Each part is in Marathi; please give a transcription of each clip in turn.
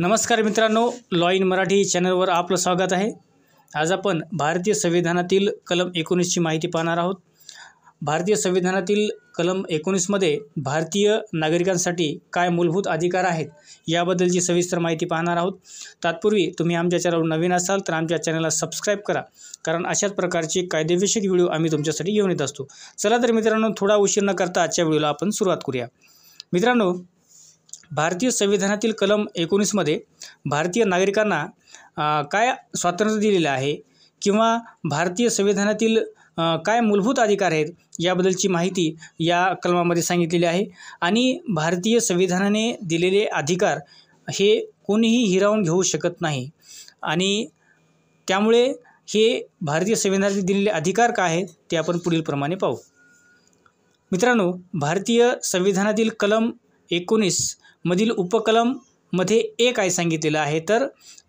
नमस्कार मित्रांनो लॉ इन मराठी चॅनलवर आपलं स्वागत आहे आज आपण भारतीय संविधानातील कलम एकोणीसची माहिती पाहणार आहोत भारतीय संविधानातील कलम एकोणीसमध्ये भारतीय नागरिकांसाठी काय मूलभूत अधिकार आहेत याबद्दलची सविस्तर माहिती पाहणार आहोत तात्पूर्वी तुम्ही आमच्या चॅनलवर नवीन असाल तर आमच्या चॅनलला सबस्क्राईब करा कारण अशाच प्रकारचे कायदेविषयक व्हिडिओ आम्ही तुमच्यासाठी घेऊन येत असतो चला तर मित्रांनो थोडा उशीर न करता आजच्या व्हिडिओला आपण सुरुवात करूया मित्रांनो भारतीय संविधानातील कलम एकोणीसमध्ये भारतीय नागरिकांना काय स्वातंत्र्य दिलेलं आहे किंवा भारतीय संविधानातील काय मूलभूत अधिकार आहेत याबद्दलची माहिती या कलमामध्ये सांगितलेली आहे आणि भारतीय संविधानाने दिलेले अधिकार हे कोणीही हिरावून घेऊ शकत नाही आणि त्यामुळे हे भारतीय संविधानाने दिलेले अधिकार काय आहेत ते आपण पुढील प्रमाणे पाहू मित्रांनो भारतीय संविधानातील कलम एकोणीस मधील उपकलम मध्ये एक आहे सांगितलेलं आहे तर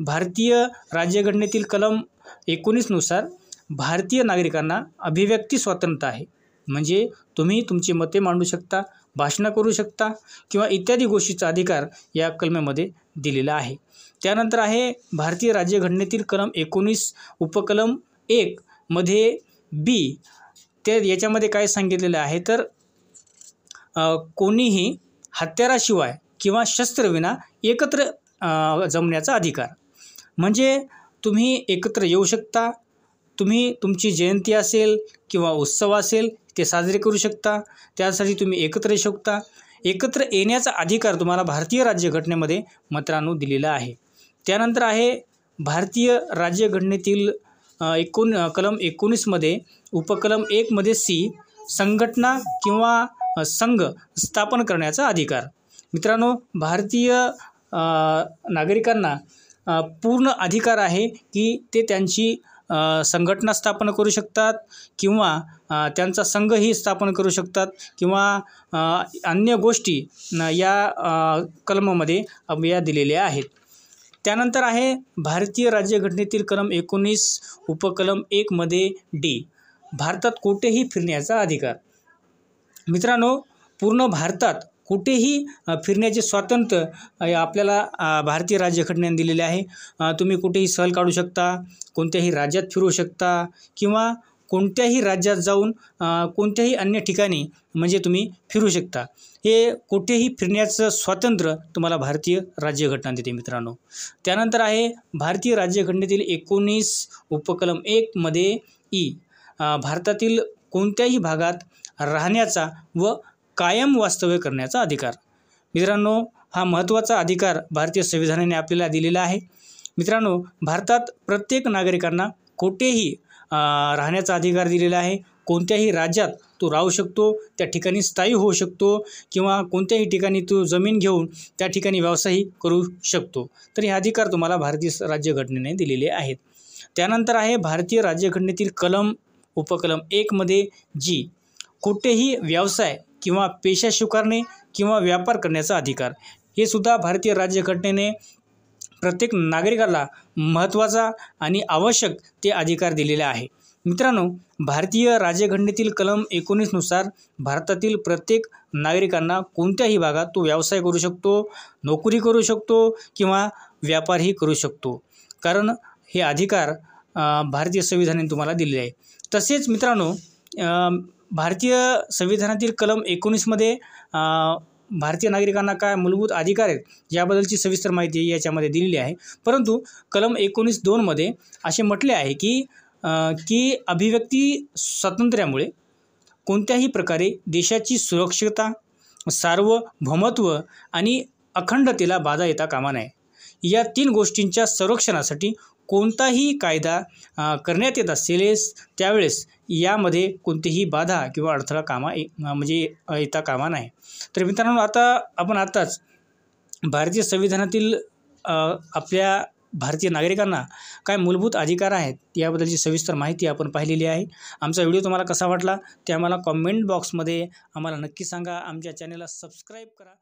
भारतीय राज्यघटनेतील कलम एकोणीसनुसार भारतीय नागरिकांना अभिव्यक्ती स्वातंत्र्य आहे म्हणजे तुम्ही तुमची मते मांडू शकता भाषणं करू शकता किंवा इत्यादी गोष्टीचा अधिकार या कलमेमध्ये दिलेला आहे त्यानंतर आहे भारतीय राज्यघटनेतील कलम एकोणीस उपकलम एकमध्ये मध्ये बी ते याच्यामध्ये काय सांगितलेलं आहे तर कोणीही हत्याराशिवाय किंवा शस्त्रविना एकत्र जमण्याचा अधिकार म्हणजे तुम्ही एकत्र येऊ शकता तुम्ही तुमची जयंती असेल किंवा उत्सव असेल ते साजरे करू शकता त्यासाठी तुम्ही एकत्र येऊ शकता एकत्र येण्याचा अधिकार तुम्हाला भारतीय राज्यघटनेमध्ये मंत्रांनो दिलेला आहे त्यानंतर आहे भारतीय राज्यघटनेतील एकोण कलम एकोणीसमध्ये उपकलम एकमध्ये सी संघटना किंवा संघ स्थापन करण्याचा अधिकार मित्रांनो भारतीय नागरिकांना पूर्ण अधिकार आहे की ते त्यांची संघटना स्थापन करू शकतात किंवा त्यांचा संघही स्थापन करू शकतात किंवा अन्य गोष्टी या कलमामध्ये या दिलेल्या आहेत त्यानंतर आहे भारतीय राज्यघटनेतील कलम एकोणीस उपकलम एकमध्ये डी भारतात कुठेही फिरण्याचा अधिकार मित्रांनो पूर्ण भारतात कुठेही फिरण्याचे स्वातंत्र्य आपल्याला भारतीय राज्यघटनेने दिलेले आहे तुम्ही कुठेही सहल काढू शकता कोणत्याही राज्यात फिरू शकता किंवा कोणत्याही राज्यात जाऊन कोणत्याही अन्य ठिकाणी म्हणजे तुम्ही फिरू शकता हे कुठेही फिरण्याचं स्वातंत्र्य तुम्हाला भारतीय राज्यघटना देते मित्रांनो त्यानंतर आहे भारतीय राज्यघटनेतील एकोणीस उपकलम एकमध्ये ई भारतातील कोणत्याही भागात राहण्याचा व कायम वास्तव्य करण्याचा अधिकार मित्रांनो हा महत्त्वाचा अधिकार भारतीय संविधानाने आपल्याला दिलेला आहे मित्रांनो भारतात प्रत्येक नागरिकांना कुठेही राहण्याचा अधिकार दिलेला आहे कोणत्याही राज्यात तो राहू शकतो त्या ठिकाणी स्थायी होऊ शकतो किंवा कोणत्याही ठिकाणी तो जमीन घेऊन त्या ठिकाणी व्यवसायही करू शकतो तर हे अधिकार तुम्हाला भारतीय राज्यघटनेने दिलेले आहेत त्यानंतर आहे भारतीय राज्यघटनेतील कलम उपकलम एकमध्ये जी कुठेही व्यवसाय किंवा पेशा स्वीकारणे किंवा व्यापार करण्याचा अधिकार हे सुद्धा भारतीय राज्यघटनेने प्रत्येक नागरिकाला महत्त्वाचा आणि आवश्यक ते अधिकार दिलेले आहे मित्रांनो भारतीय राज्यघटनेतील कलम एकोणीसनुसार भारतातील प्रत्येक नागरिकांना कोणत्याही भागात तो व्यवसाय करू शकतो नोकरी करू शकतो किंवा व्यापारही करू शकतो कारण हे अधिकार भारतीय संविधानाने तुम्हाला दिलेले आहे तसेच मित्रांनो भारतीय संविधानातील कलम एकोणीसमध्ये भारतीय नागरिकांना काय मूलभूत अधिकार आहेत याबद्दलची सविस्तर माहिती याच्यामध्ये दिलेली आहे परंतु कलम एकोणीस दोनमध्ये असे म्हटले आहे की की अभिव्यक्ती स्वातंत्र्यामुळे कोणत्याही प्रकारे देशाची सुरक्षितता सार्वभौमत्व आणि अखंडतेला बाधा येता कामा नये या तीन गोष्टींच्या संरक्षणासाठी कोणताही कायदा करण्यात येत असेलेस त्यावेळेस यामध्ये कोणतीही बाधा किंवा अडथळा कामा म्हणजे येता कामा नाही तर मित्रांनो आता आपण आत्ताच भारतीय संविधानातील आपल्या भारतीय नागरिकांना काय मूलभूत अधिकार आहेत याबद्दलची सविस्तर माहिती आपण पाहिलेली आहे आमचा व्हिडिओ तुम्हाला कसा वाटला ते आम्हाला कॉमेंट बॉक्समध्ये आम्हाला नक्की सांगा आमच्या चॅनलला सबस्क्राईब करा